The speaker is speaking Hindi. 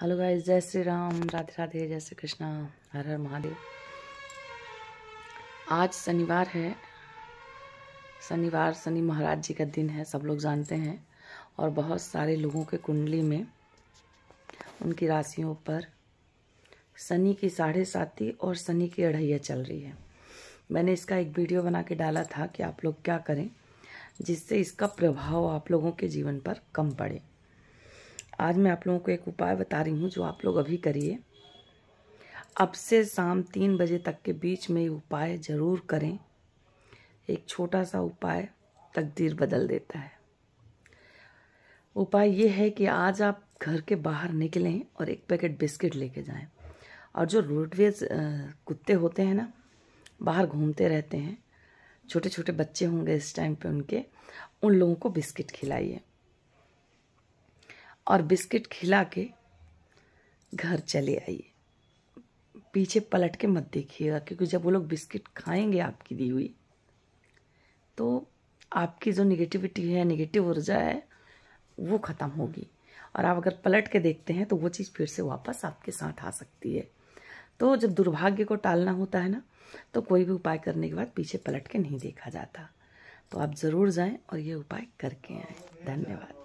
हेलो गाइस जय श्री राम राधे राधे जय श्री कृष्णा हर हर महादेव आज शनिवार है शनिवार शनि महाराज जी का दिन है सब लोग जानते हैं और बहुत सारे लोगों के कुंडली में उनकी राशियों पर शनि की साढ़े साती और शनि की अढ़ैया चल रही है मैंने इसका एक वीडियो बना के डाला था कि आप लोग क्या करें जिससे इसका प्रभाव आप लोगों के जीवन पर कम पड़े आज मैं आप लोगों को एक उपाय बता रही हूँ जो आप लोग अभी करिए अब से शाम तीन बजे तक के बीच में ये उपाय ज़रूर करें एक छोटा सा उपाय तकदीर बदल देता है उपाय ये है कि आज आप घर के बाहर निकलें और एक पैकेट बिस्किट लेके जाएं और जो रोडवेज कुत्ते होते हैं ना बाहर घूमते रहते हैं छोटे छोटे बच्चे होंगे इस टाइम पे उनके उन लोगों को बिस्किट खिलाइए और बिस्किट खिला के घर चले आइए पीछे पलट के मत देखिएगा क्योंकि जब वो लोग बिस्किट खाएंगे आपकी दी हुई तो आपकी जो निगेटिविटी है निगेटिव ऊर्जा है वो ख़त्म होगी और आप अगर पलट के देखते हैं तो वो चीज़ फिर से वापस आपके साथ आ सकती है तो जब दुर्भाग्य को टालना होता है ना तो कोई भी उपाय करने के बाद पीछे पलट के नहीं देखा जाता तो आप ज़रूर जाएं और ये उपाय करके आएँ धन्यवाद